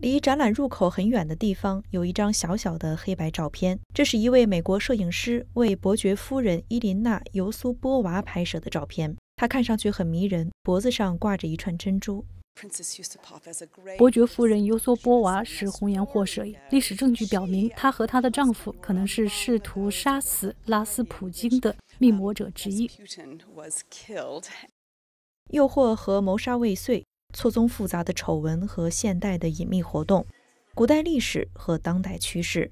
离展览入口很远的地方有一张小小的黑白照片，这是一位美国摄影师为伯爵夫人伊琳娜·尤苏波娃拍摄的照片。她看上去很迷人，脖子上挂着一串珍珠。伯爵夫人尤苏波娃是红颜祸水。历史证据表明，她和她的丈夫可能是试图杀死拉斯普京的密谋者之一。诱惑和谋杀未遂。错综复杂的丑闻和现代的隐秘活动，古代历史和当代趋势。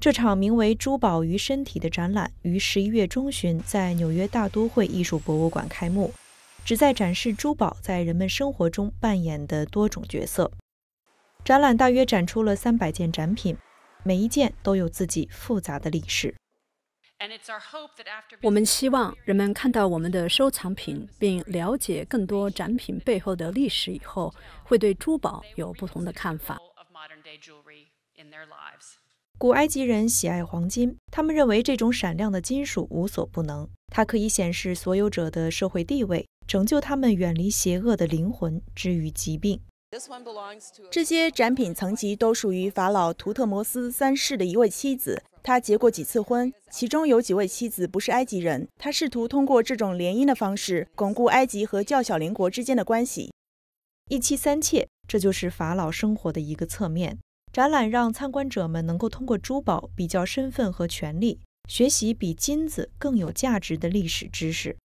这场名为“珠宝与身体”的展览于十一月中旬在纽约大都会艺术博物馆开幕，旨在展示珠宝在人们生活中扮演的多种角色。展览大约展出了三百件展品，每一件都有自己复杂的历史。我们希望人们看到我们的收藏品，并了解更多展品背后的历史以后，会对珠宝有不同的看法。古埃及人喜爱黄金，他们认为这种闪亮的金属无所不能，它可以显示所有者的社会地位，拯救他们远离邪恶的灵魂，治愈疾病。这些展品层级都属于法老图特摩斯三世的一位妻子。他结过几次婚，其中有几位妻子不是埃及人。他试图通过这种联姻的方式巩固埃及和较小邻国之间的关系。一妻三妾，这就是法老生活的一个侧面。展览让参观者们能够通过珠宝比较身份和权力，学习比金子更有价值的历史知识。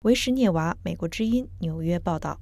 维什涅娃，美国之音，纽约报道。